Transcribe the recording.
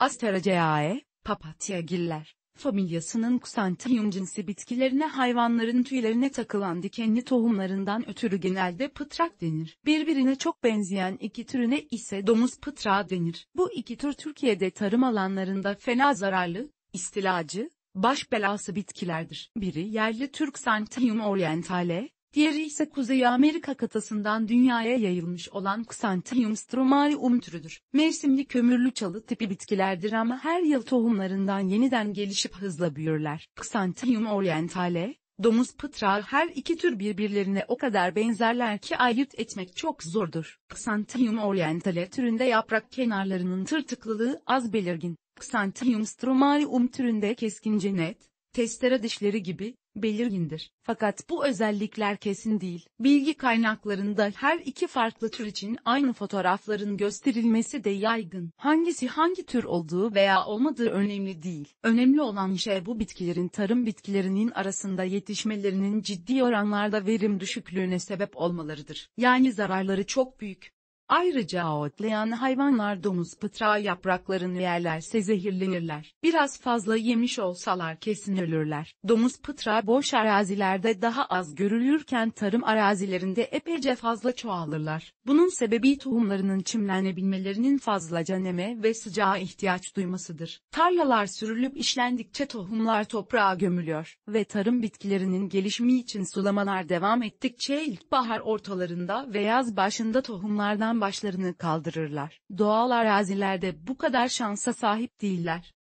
Asteraceae, papatyagiller, familyasının Xanthium cinsi bitkilerine hayvanların tüylerine takılan dikenli tohumlarından ötürü genelde pıtrak denir. Birbirine çok benzeyen iki türüne ise domuz pıtrağı denir. Bu iki tür Türkiye'de tarım alanlarında fena zararlı, istilacı, baş belası bitkilerdir. Biri yerli Türk Xanthium orientale, diğeri ise Kuzey Amerika kıtasından dünyaya yayılmış olan Xanthium stromarium türüdür. Mevsimli kömürlü çalı tipi bitkilerdir ama her yıl tohumlarından yeniden gelişip hızla büyürler. Xanthium orientale, domuz pıtra, her iki tür birbirlerine o kadar benzerler ki ayırt etmek çok zordur. Xanthium orientale türünde yaprak kenarlarının tırtıklılığı az belirgin. Xanthium stromarium türünde keskince net, testere dişleri gibi, belirgindir. Fakat bu özellikler kesin değil. Bilgi kaynaklarında her iki farklı tür için aynı fotoğrafların gösterilmesi de yaygın. Hangisi hangi tür olduğu veya olmadığı önemli değil. Önemli olan şey bu bitkilerin tarım bitkilerinin arasında yetişmelerinin ciddi oranlarda verim düşüklüğüne sebep olmalarıdır. Yani zararları çok büyük. Ayrıca otlayan hayvanlar domuz pıtrağı yapraklarını yerlerse zehirlenirler. Biraz fazla yemiş olsalar kesin ölürler. Domuz pıtrağı boş arazilerde daha az görülürken tarım arazilerinde epeyce fazla çoğalırlar. Bunun sebebi tohumlarının çimlenebilmelerinin fazlaca neme ve sıcağa ihtiyaç duymasıdır. Tarlalar sürülüp işlendikçe tohumlar toprağa gömülüyor ve tarım bitkilerinin gelişimi için sulamalar devam ettikçe ilkbahar ortalarında ve yaz başında tohumlardan başlarını kaldırırlar. Doğal arazilerde bu kadar şansa sahip değiller.